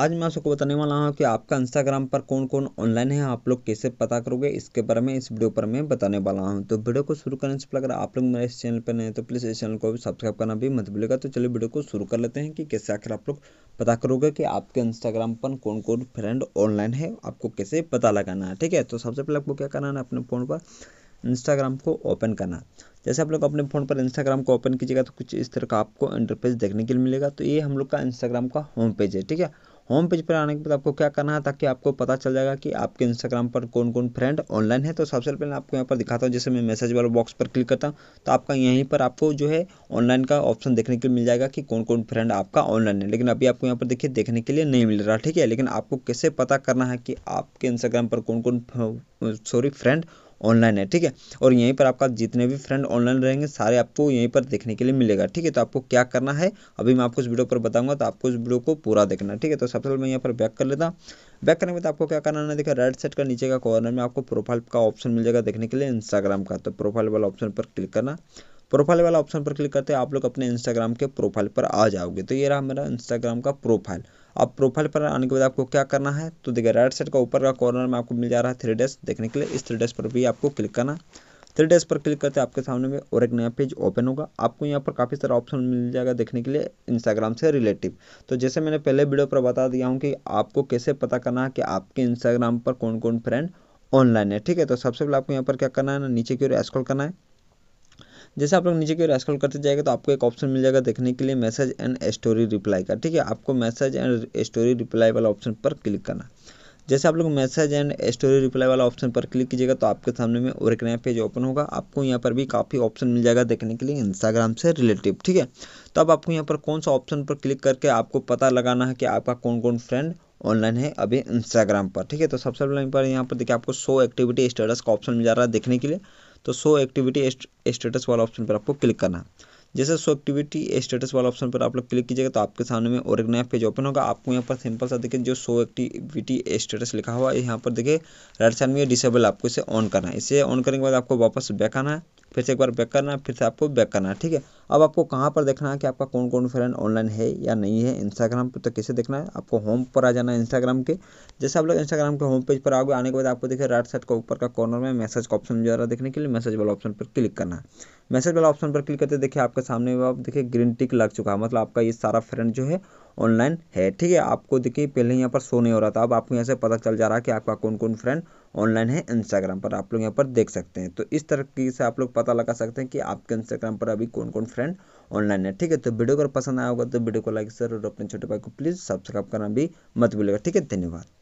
आज मैं आपको बताने वाला हूँ कि आपका इंस्टाग्राम पर कौन कौन ऑनलाइन है आप लोग कैसे पता करोगे इसके बारे में इस वीडियो पर मैं बताने वाला हूँ तो वीडियो को शुरू करने से पहले अगर आप लोग मेरे इस चैनल पर नए तो प्लीज़ इस चैनल को भी सब्सक्राइब करना भी मत भूलेगा तो चलिए वीडियो को शुरू कर लेते हैं कि कैसे आखिर आप लोग पता करोगे कि आपके इंस्टाग्राम पर कौन कौन फ्रेंड ऑनलाइन है आपको कैसे पता लगाना है ठीक है तो सबसे पहले आपको क्या करना है अपने फ़ोन पर इंस्टाग्राम को ओपन करना जैसे आप लोग अपने फ़ोन पर इंस्टाग्राम को ओपन कीजिएगा तो कुछ इस तरह का आपको इंटरफेस देखने के लिए मिलेगा तो ये हम लोग का इंस्टाग्राम का होम पेज है ठीक है होम पेज पर आने के बाद आपको क्या करना है ताकि आपको पता चल जाएगा कि आपके इंस्टाग्राम पर कौन कौन फ्रेंड ऑनलाइन है तो सबसे पहले आपको यहाँ पर दिखाता हूँ जैसे मैं मैसेज वाले बॉक्स पर क्लिक करता हूँ तो आपका यहीं पर आपको जो है ऑनलाइन का ऑप्शन देखने के लिए मिल जाएगा कि कौन कौन फ्रेंड आपका ऑनलाइन है लेकिन अभी आपको यहाँ पर देखिए देखने के लिए नहीं मिल रहा ठीक है लेकिन आपको कैसे पता करना है कि आपके इंस्टाग्राम पर कौन कौन सॉरी फ्रेंड ऑनलाइन है ठीक है और यहीं पर आपका जितने भी फ्रेंड ऑनलाइन रहेंगे सारे आपको यहीं पर देखने के लिए मिलेगा ठीक है तो आपको क्या करना है अभी मैं आपको इस वीडियो पर बताऊंगा तो आपको इस वीडियो को पूरा देखना ठीक है तो सबसे पहले मैं यहाँ पर बैक कर लेता हूँ बैक करने में तो आपको क्या करना है देखा राइट साइड का नीचे का कॉर्नर में आपको प्रोफाइल का ऑप्शन मिल जाएगा देखने के लिए इंस्टाग्राम का तो प्रोफाइल वाला ऑप्शन पर क्लिक करना प्रोफाइल वाला ऑप्शन पर क्लिक करते हैं आप लोग अपने इंस्टाग्राम के प्रोफाइल पर आ जाओगे तो ये रहा मेरा इंस्टाग्राम का प्रोफाइल अब प्रोफाइल पर आने के बाद आपको क्या करना है तो देखिए राइट साइड का ऊपर का कॉर्नर में आपको मिल जा रहा है थ्री डेस्क देखने के लिए इस थ्री डेस्क पर भी आपको क्लिक करना थ्री डेस्क पर क्लिक करते हैं आपके सामने में और एक नया पेज ओपन होगा आपको यहाँ पर काफ़ी सारा ऑप्शन मिल जाएगा देखने के लिए इंस्टाग्राम से रिलेटिव तो जैसे मैंने पहले वीडियो पर बता दिया हूँ कि आपको कैसे पता करना है कि आपके इंस्टाग्राम पर कौन कौन फ्रेंड ऑनलाइन है ठीक है तो सबसे पहले आपको यहाँ पर क्या करना है ना नीचे की ओर स्क्रॉल करना है जैसे आप लोग नीचे की ओर स्क्रॉल करते जाएगा तो आपको एक ऑप्शन मिल जाएगा देखने के लिए मैसेज एंड स्टोरी रिप्लाई का ठीक है आपको मैसेज एंड स्टोरी रिप्लाई वाला ऑप्शन पर क्लिक करना जैसे आप लोग मैसेज एंड स्टोरी रिप्लाई वाला ऑप्शन पर क्लिक कीजिएगा तो आपके सामने में और एक नया पेज ओपन होगा आपको यहाँ पर भी काफ़ी ऑप्शन मिल जाएगा देखने के लिए इंस्टाग्राम से रिलेटिव ठीक है तो अब आपको यहाँ पर कौन सा ऑप्शन पर क्लिक करके आपको पता लगाना है कि आपका कौन कौन फ्रेंड ऑनलाइन है अभी इंस्टाग्राम पर ठीक है तो सबसे पहले पर यहाँ पर देखिए आपको शो एक्टिविटी स्टेटस का ऑप्शन मिल जा रहा है देखने के लिए तो शो एक्टिविटी स्टेटस वाला ऑप्शन पर आपको क्लिक करना है जैसे सो एक्टिविटी स्टेटस वाला ऑप्शन पर आप लोग क्लिक कीजिएगा तो आपके सामने में और एक नया पेज ओपन होगा आपको यहाँ पर सिंपल सा देखिए जो सो एक्टिविटी स्टेटस लिखा हुआ है यहाँ पर देखिए राइट साइड में डिसेबल आपको इसे ऑन करना है इसे ऑन करने के बाद आपको वापस बैक आना है फिर से एक बार बैक करना फिर से आपको बैक करना ठीक है अब आपको कहाँ पर देखना है कि आपका कौन कौन फ्रेंड ऑनलाइन है या नहीं है इंस्टाग्राम पर तो कैसे देखना है आपको होम पर आ जाना है इंस्टाग्राम के जैसे आप लोग इंस्टाग्राम के होम पेज पर आओगे आने के बाद आपको देखिए राइट साइड का ऊपर का कॉर्नर में मैसेज का ऑप्शन जो है देखने के लिए मैसेज वाला ऑप्शन पर क्लिक करना है मैसेज वाला ऑप्शन पर क्लिक करते देखिए आपके सामने आप देखिए ग्रीन टिक लग चुका है मतलब आपका ये सारा फ्रेंड जो है ऑनलाइन है ठीक है आपको देखिए पहले यहाँ पर शो नहीं हो रहा था अब आपको यहाँ से पता चल जा रहा है कि आपका कौन कौन फ्रेंड ऑनलाइन है इंस्टाग्राम पर आप लोग यहाँ पर देख सकते हैं तो इस तरीके से आप लोग पता लगा सकते हैं कि आपके इंस्टाग्राम पर अभी कौन कौन फ्रेंड ऑनलाइन है ठीक है तो वीडियो अगर पसंद आया होगा तो वीडियो को लाइक सर और अपने छोटे भाई को प्लीज़ सब्सक्राइब करना भी मत भूलिएगा ठीक है धन्यवाद